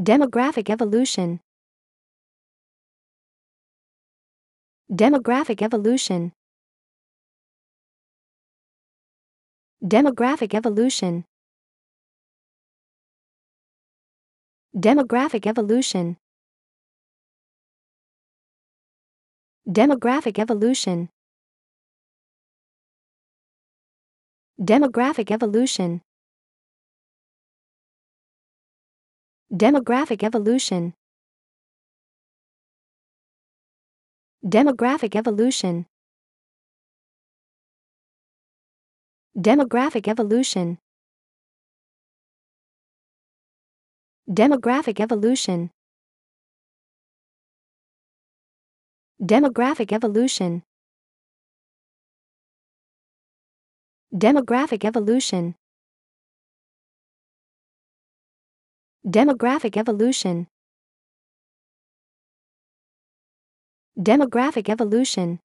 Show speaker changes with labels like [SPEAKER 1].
[SPEAKER 1] Demographic evolution Demographic evolution Demographic evolution Demographic evolution Demographic evolution Demographic evolution Demographic evolution Demographic evolution Demographic evolution Demographic evolution Demographic evolution Demographic evolution Demographic evolution Demographic evolution